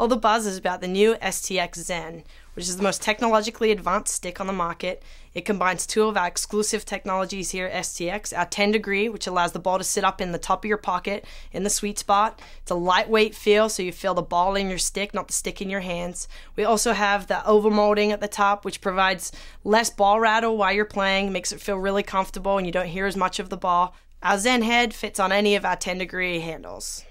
All the buzz is about the new STX Zen, which is the most technologically advanced stick on the market. It combines two of our exclusive technologies here at STX our 10 degree, which allows the ball to sit up in the top of your pocket in the sweet spot. It's a lightweight feel, so you feel the ball in your stick, not the stick in your hands. We also have the overmolding at the top, which provides less ball rattle while you're playing, makes it feel really comfortable, and you don't hear as much of the ball. Our Zen head fits on any of our 10 degree handles.